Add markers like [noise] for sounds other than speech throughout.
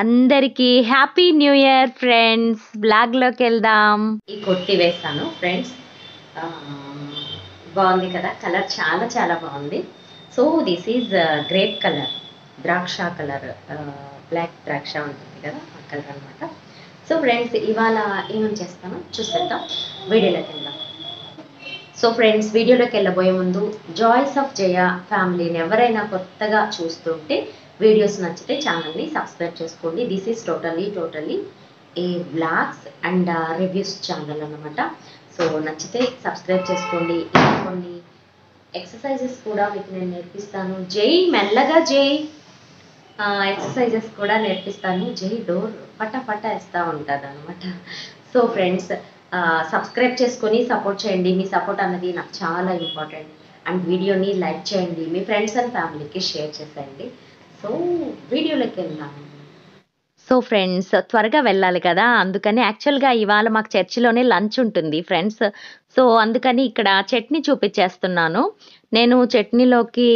అందరికీ happy new year friends బ్లాగ్లోకి వెళ్దాం ఈ కొట్టి వేస్తాను ఫ్రెండ్స్ బాగుంది కదా కలర్ చాలా చాలా బాగుంది so this is grape colour ద్రాక్ష కలర్ బ్లాక్ ద్రాక్ష ఉంటుంది కదా ఆ కలర్ అనమాట సో ఫ్రెండ్స్ ఇవాళ ఏమేమి చేస్తాను చూసేద్దాం వీడియోలోకి వెళ్దాం సో ఫ్రెండ్స్ వీడియోలోకి వెళ్ళబోయే ముందు జాయిస్ ఆఫ్ జయ ఫ్యామిలీని ఎవరైనా కొత్తగా చూస్తుంటే వీడియోస్ నచ్చితే ఛానల్ని సబ్స్క్రైబ్ చేసుకోండి this is totally totally a blogs and reviews channel అనమాట సో నచ్చితే సబ్స్క్రైబ్ చేసుకోండి ఇంకా కొన్ని ఎక్సర్సైజెస్ కూడా మీకు నేను నేర్పిస్తాను జై మెల్లగా జై ఎక్సర్సైజెస్ కూడా నేర్పిస్తాను జై డోర్ పటాపట వేస్తూ ఉంటుంది అనమాట సో ఫ్రెండ్స్ సబ్స్క్రైబ్ చేసుకొని సపోర్ట్ చేయండి మీ సపోర్ట్ అన్నది నాకు చాలా ఇంపార్టెంట్ అండ్ వీడియోని లైక్ చేయండి మీ ఫ్రెండ్స్ అండ్ ఫ్యామిలీకి షేర్ చేసేయండి సో వీడియోలోకి వెళ్దాం సో ఫ్రెండ్స్ త్వరగా వెళ్ళాలి కదా అందుకని యాక్చువల్గా ఇవాళ మాకు చర్చిలోనే లంచ్ ఉంటుంది ఫ్రెండ్స్ సో అందుకని ఇక్కడ చట్నీ చూపించేస్తున్నాను నేను చట్నీలోకి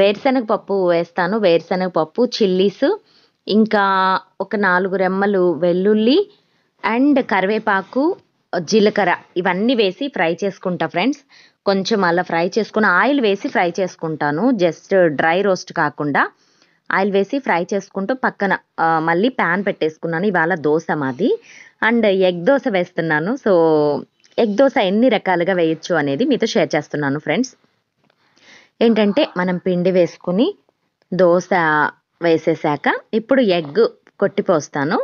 వేరుశనగ పప్పు వేస్తాను వేరుశనగ పప్పు చిల్లీస్ ఇంకా ఒక నాలుగు రెమ్మలు వెల్లుల్లి అండ్ కరివేపాకు జీలకర్ర ఇవన్నీ వేసి ఫ్రై చేసుకుంటా ఫ్రెండ్స్ కొంచెం అలా ఫ్రై చేసుకుని ఆయిల్ వేసి ఫ్రై చేసుకుంటాను జస్ట్ డ్రై రోస్ట్ కాకుండా ఆయిల్ వేసి ఫ్రై చేసుకుంటూ పక్కన మళ్ళీ ప్యాన్ పెట్టేసుకున్నాను ఇవాళ దోశ మాది అండ్ ఎగ్ దోశ వేస్తున్నాను సో ఎగ్ దోశ ఎన్ని రకాలుగా వేయచ్చు అనేది మీతో షేర్ చేస్తున్నాను ఫ్రెండ్స్ ఏంటంటే మనం పిండి వేసుకుని దోశ వేసేసాక ఇప్పుడు ఎగ్ కొట్టిపోస్తాను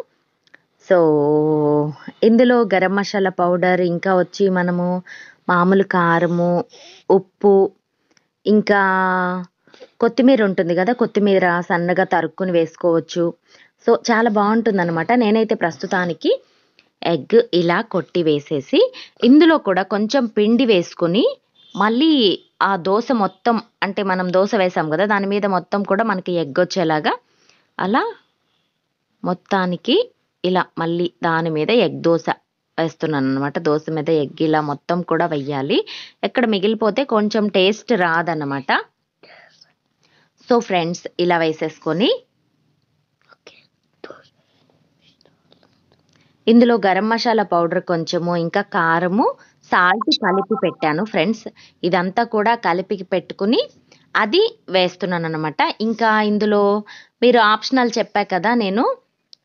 సో ఇందులో గరం మసాలా పౌడర్ ఇంకా వచ్చి మనము మామూలు కారము ఉప్పు ఇంకా కొత్తిమీర ఉంటుంది కదా కొత్తిమీర సన్నగా తరుక్కుని వేసుకోవచ్చు సో చాలా బాగుంటుంది అనమాట నేనైతే ప్రస్తుతానికి ఎగ్ ఇలా కొట్టి వేసేసి ఇందులో కూడా కొంచెం పిండి వేసుకుని మళ్ళీ ఆ దోశ మొత్తం అంటే మనం దోశ వేసాం కదా దాని మీద మొత్తం కూడా మనకి ఎగ్ వచ్చేలాగా అలా మొత్తానికి ఇలా మళ్ళీ దాని మీద ఎగ్ దోశ వేస్తున్నాను అనమాట దోశ మీద ఎగ్ ఇలా మొత్తం కూడా వెయ్యాలి ఎక్కడ మిగిలిపోతే కొంచెం టేస్ట్ రాదనమాట సో ఫ్రెండ్స్ ఇలా వేసేసుకొని ఇందులో గరం మసాలా పౌడర్ కొంచెము ఇంకా కారము సాల్ట్ కలిపి పెట్టాను ఫ్రెండ్స్ ఇదంతా కూడా కలిపి పెట్టుకుని అది వేస్తున్నాను అనమాట ఇంకా ఇందులో మీరు ఆప్షనల్ చెప్పా కదా నేను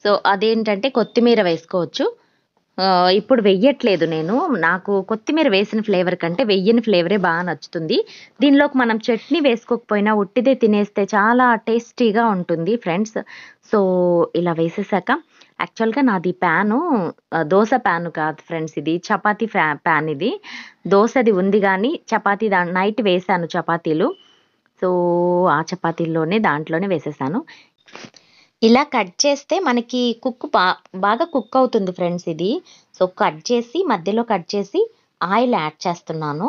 సో అదేంటంటే కొత్తిమీర వేసుకోవచ్చు ఇప్పుడు వెయ్యట్లేదు నేను నాకు కొత్తిమీర వేసిన ఫ్లేవర్ కంటే వెయ్యని ఫ్లేవరే బాగా నచ్చుతుంది దీనిలోకి మనం చట్నీ వేసుకోకపోయినా ఉట్టిదే తినేస్తే చాలా టేస్టీగా ఉంటుంది ఫ్రెండ్స్ సో ఇలా వేసేసాక యాక్చువల్గా నాది ప్యాను దోశ ప్యాను కాదు ఫ్రెండ్స్ ఇది చపాతీ ప్యాన్ ఇది దోశది ఉంది కానీ చపాతీ దా నైట్ వేశాను చపాతీలు సో ఆ చపాతీల్లోనే దాంట్లోనే వేసేసాను ఇలా కట్ చేస్తే మనకి కుక్ బాగా కుక్ అవుతుంది ఫ్రెండ్స్ ఇది సో కట్ చేసి మధ్యలో కట్ చేసి ఆయిల్ యాడ్ చేస్తున్నాను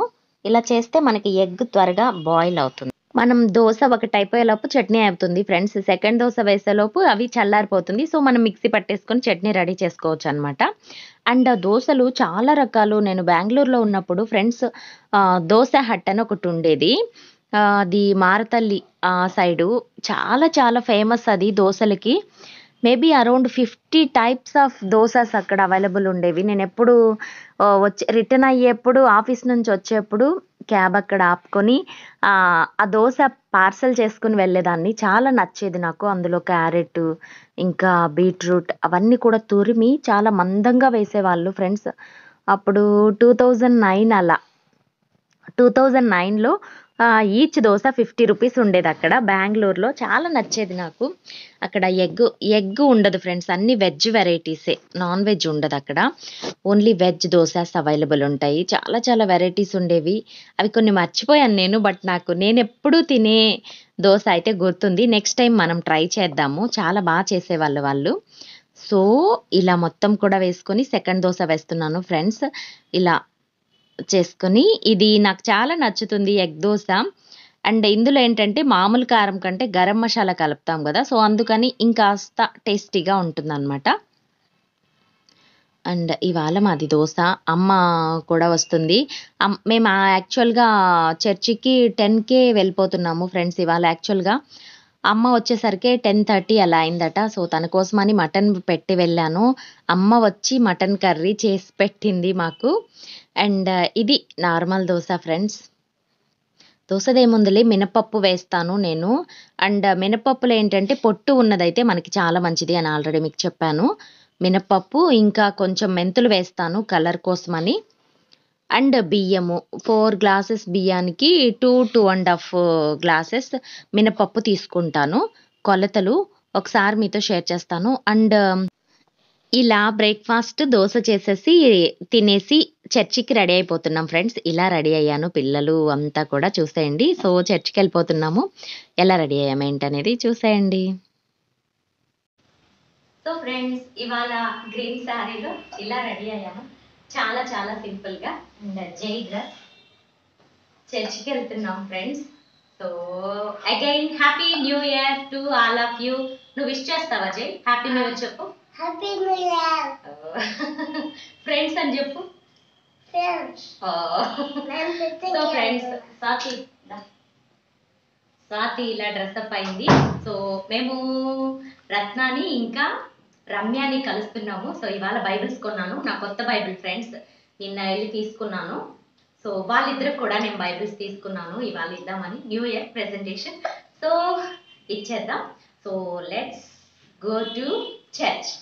ఇలా చేస్తే మనకి ఎగ్ త్వరగా బాయిల్ అవుతుంది మనం దోశ ఒకటి అయిపోయేలోపు చట్నీ అవుతుంది ఫ్రెండ్స్ సెకండ్ దోశ వేసేలోపు అవి చల్లారిపోతుంది సో మనం మిక్సీ పట్టేసుకొని చట్నీ రెడీ చేసుకోవచ్చు అనమాట అండ్ దోశలు చాలా రకాలు నేను బెంగళూరులో ఉన్నప్పుడు ఫ్రెండ్స్ దోశ హట్ అని ఒకటి ఉండేది అది మారతల్లి ఆ సైడు చాలా చాలా ఫేమస్ అది దోశలకి maybe around fifty types of dosas అక్కడ అవైలబుల్ ఉండేవి నేను ఎప్పుడు వచ్చే రిటర్న్ అయ్యేప్పుడు ఆఫీస్ నుంచి వచ్చేప్పుడు క్యాబ్ అక్కడ ఆపుకొని ఆ దోశ పార్సల్ చేసుకుని వెళ్ళేదాన్ని చాలా నచ్చేది నాకు అందులో క్యారెట్ ఇంకా బీట్రూట్ అవన్నీ కూడా తురిమి చాలా మందంగా వేసేవాళ్ళు ఫ్రెండ్స్ అప్పుడు టూ థౌజండ్ నైన్ అలా టూ థౌజండ్ నైన్లో ఈచ్ దోశ ఫిఫ్టీ రూపీస్ ఉండేది అక్కడ బెంగళూరులో చాలా నచ్చేది నాకు అక్కడ ఎగ్ ఎగ్ ఉండదు ఫ్రెండ్స్ అన్ని వెజ్ వెరైటీసే నాన్ వెజ్ ఉండదు అక్కడ ఓన్లీ వెజ్ దోశస్ అవైలబుల్ ఉంటాయి చాలా చాలా వెరైటీస్ ఉండేవి అవి కొన్ని మర్చిపోయాను నేను బట్ నాకు నేను ఎప్పుడూ తినే దోశ అయితే గుర్తుంది నెక్స్ట్ టైం మనం ట్రై చేద్దాము చాలా బాగా చేసేవాళ్ళు వాళ్ళు సో ఇలా మొత్తం కూడా వేసుకొని సెకండ్ దోశ వేస్తున్నాను ఫ్రెండ్స్ ఇలా చేసుకొని ఇది నాకు చాలా నచ్చుతుంది ఎగ్ దోశ అండ్ ఇందులో ఏంటంటే మామూలు కారం కంటే గరం మసాలా కలుపుతాం కదా సో అందుకని ఇంకాస్త టేస్టీగా ఉంటుంది అనమాట అండ్ ఇవాళ మాది దోశ అమ్మ కూడా వస్తుంది మేము యాక్చువల్గా చర్చికి టెన్కే వెళ్ళిపోతున్నాము ఫ్రెండ్స్ ఇవాళ యాక్చువల్గా అమ్మ వచ్చేసరికి టెన్ థర్టీ అలా అయిందట సో తన కోసమని మటన్ పెట్టి వెళ్ళాను అమ్మ వచ్చి మటన్ కర్రీ చేసి పెట్టింది మాకు అండ్ uh, ఇది నార్మల్ దోశ ఫ్రెండ్స్ దోశదేముందులి మినపప్పు వేస్తాను నేను అండ్ uh, మినపప్పులు ఏంటంటే పొట్టు ఉన్నదైతే మనకి చాలా మంచిది అని ఆల్రెడీ మీకు చెప్పాను మినపప్పు ఇంకా కొంచెం మెంతులు వేస్తాను కలర్ కోసమని అండ్ బియ్యము ఫోర్ గ్లాసెస్ బియ్యానికి two two and half glasses మినపప్పు తీసుకుంటాను కొలతలు ఒకసారి మీతో షేర్ చేస్తాను అండ్ ఇలా బ్రేక్ఫాస్ట్ దోశ చేసేసి తినేసి చర్చికి రెడీ అయిపోతున్నాం ఫ్రెండ్స్ ఇలా రెడీ అయ్యాను పిల్లలు అంతా కూడా చూసేయండి సో చర్చికి వెళ్ళిపోతున్నాము ఎలా రెడీ అయ్యాము ఏంటనేది చూసేయండి సో ఫ్రెండ్స్ ఇవాళ గ్రీన్ శారీలో ఇలా రెడీ అయ్యాము చాలా చాలా సింపుల్ గా అండ్ చర్చి చర్చికి వెళ్తున్నాం friends so again happy new year to all of you నువ్వు విష్ చేస్తావా జై హ్యాపీ న్యూ ఇయర్ చెప్పు హ్యాపీ న్యూ ఇయర్ ఫ్రెండ్స్ అని చెప్పు so friends oh. Swathi Swathi ఇలా డ్రెస్అప్ అయింది సో మేము రత్నాని ఇంకా రమ్యని కలుస్తున్నాము సో ఇవాళ బైబిల్స్ కొన్నాను నా కొత్త బైబిల్ ఫ్రెండ్స్ నిన్న వెళ్ళి తీసుకున్నాను సో వాళ్ళిద్దరు కూడా నేను బైబిల్స్ తీసుకున్నాను ఇవాళ ఇద్దామని న్యూ ఇయర్ ప్రెజెంటేషన్ సో ఇచ్చేద్దాం so let's go to church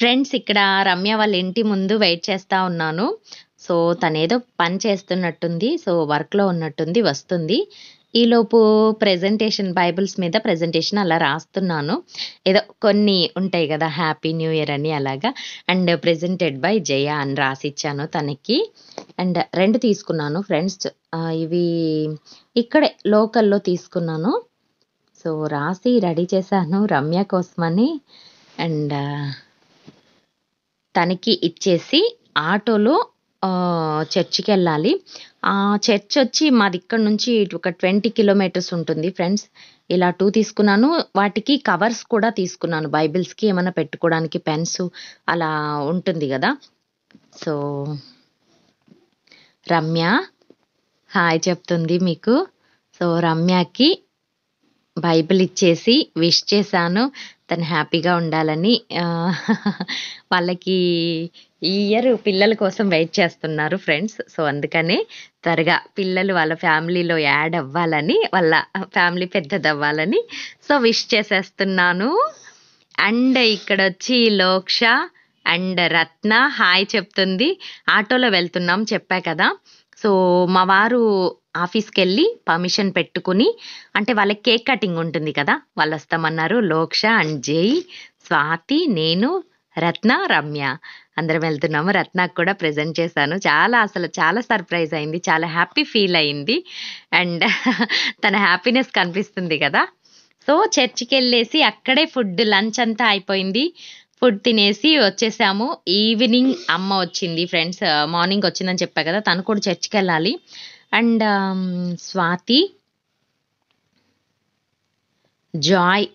friends ఇక్కడ రమ్య వాళ్ళ ఇంటి ముందు వెయిట్ చేస్తూ ఉన్నాను సో తనేదో పని చేస్తున్నట్టుంది సో వర్క్లో ఉన్నట్టుంది వస్తుంది ఈలోపు ప్రజెంటేషన్ బైబిల్స్ మీద ప్రజెంటేషన్ అలా రాస్తున్నాను ఏదో కొన్ని ఉంటాయి కదా హ్యాపీ న్యూ ఇయర్ అని అలాగా అండ్ ప్రెజెంటెడ్ బై జయ అని రాసిచ్చాను తనకి అండ్ రెండు తీసుకున్నాను ఫ్రెండ్స్ ఇవి ఇక్కడే లోకల్లో తీసుకున్నాను సో రాసి రెడీ చేశాను రమ్య కోసమని అండ్ తనకి ఇచ్చేసి ఆటోలో చర్చికి వెళ్ళాలి ఆ చర్చ్ వచ్చి మాది ఇక్కడ నుంచి ఒక ట్వంటీ కిలోమీటర్స్ ఉంటుంది ఫ్రెండ్స్ ఇలా టూ తీసుకున్నాను వాటికి కవర్స్ కూడా తీసుకున్నాను బైబిల్స్కి ఏమైనా పెట్టుకోవడానికి పెన్స్ అలా ఉంటుంది కదా సో రమ్య హాయ్ చెప్తుంది మీకు సో రమ్యకి బైబిల్ ఇచ్చేసి విష్ చేశాను తను హ్యాపీగా ఉండాలని వాళ్ళకి ఈ ఇయర్ పిల్లల కోసం వెయిట్ చేస్తున్నారు ఫ్రెండ్స్ సో అందుకనే త్వరగా పిల్లలు వాళ్ళ ఫ్యామిలీలో యాడ్ అవ్వాలని వాళ్ళ ఫ్యామిలీ పెద్దదవ్వాలని సో విష్ చేసేస్తున్నాను అండ్ ఇక్కడ వచ్చి లోక్ష అండ్ రత్న హాయ్ చెప్తుంది ఆటోలో వెళ్తున్నాం చెప్పా కదా సో మా వారు ఆఫీస్కి వెళ్ళి పర్మిషన్ పెట్టుకుని అంటే వాళ్ళకి కేక్ కటింగ్ ఉంటుంది కదా వాళ్ళు వస్తామన్నారు లోక్ష అండ్ జై స్వాతి నేను రత్న రమ్య అందరం వెళ్తున్నాము రత్నకు కూడా ప్రజెంట్ చేశాను చాలా అసలు చాలా సర్ప్రైజ్ అయింది చాలా హ్యాపీ ఫీల్ అయింది అండ్ [laughs] తన హ్యాపీనెస్ కనిపిస్తుంది కదా సో చర్చికి వెళ్ళేసి అక్కడే ఫుడ్ లంచ్ అంతా అయిపోయింది ఫుడ్ తినేసి వచ్చేసాము ఈవినింగ్ అమ్మ వచ్చింది ఫ్రెండ్స్ మార్నింగ్ వచ్చిందని చెప్పా కదా తను కూడా చర్చికి వెళ్ళాలి అండ్ స్వాతి జాయ్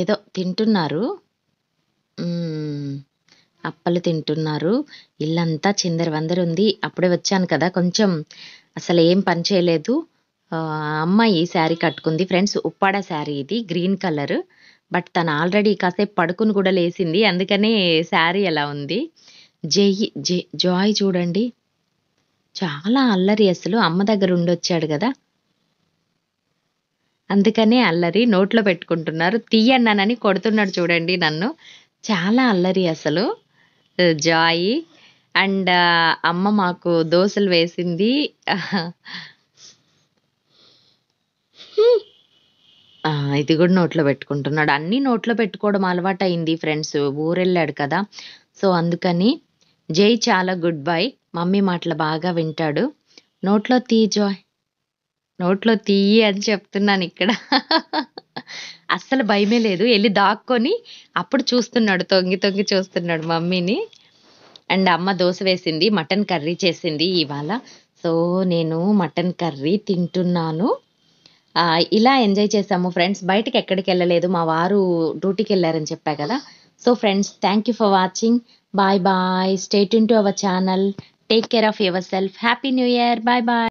ఏదో తింటున్నారు అప్పలు తింటున్నారు ఇల్లంతా చిందరవందరు ఉంది అప్పుడే వచ్చాను కదా కొంచెం అసలు ఏం పని చేయలేదు అమ్మాయి శారీ కట్టుకుంది ఫ్రెండ్స్ ఉప్పాడ శారీ ఇది గ్రీన్ కలర్ బట్ తను ఆల్రెడీ కాసేపు పడుకుని కూడా లేసింది అందుకనే శారీ ఎలా ఉంది జై జై జాయ్ చూడండి చాలా అల్లరి అసలు అమ్మ దగ్గర ఉండొచ్చాడు కదా అందుకనే అల్లరి నోట్లో పెట్టుకుంటున్నారు తీయన్నానని కొడుతున్నాడు చూడండి నన్ను చాలా అల్లరి అసలు జాయి అండ్ అమ్మ మాకు దోశలు వేసింది ఇది కూడా నోట్లో పెట్టుకుంటున్నాడు అన్నీ నోట్లో పెట్టుకోవడం అలవాటు అయింది ఫ్రెండ్స్ ఊరెళ్ళాడు కదా సో అందుకని జై చాలా గుడ్ బై మమ్మీ మాటలు బాగా వింటాడు నోట్లో తీ జాయ్ నోట్లో తీయి అని చెప్తున్నాను ఇక్కడ అస్సలు భయమే లేదు వెళ్ళి దాక్కొని అప్పుడు చూస్తున్నాడు తొంగి తొంగి చూస్తున్నాడు మమ్మీని అండ్ అమ్మ దోశ వేసింది మటన్ కర్రీ చేసింది ఇవాళ సో నేను మటన్ కర్రీ తింటున్నాను ఇలా ఎంజాయ్ చేసాము ఫ్రెండ్స్ బయటకి ఎక్కడికి వెళ్ళలేదు మా వారు డ్యూటీకి వెళ్ళారని చెప్పా కదా so friends thank you for watching bye bye stay ఇన్ to our channel Take care of yourself. Happy New Year. Bye bye.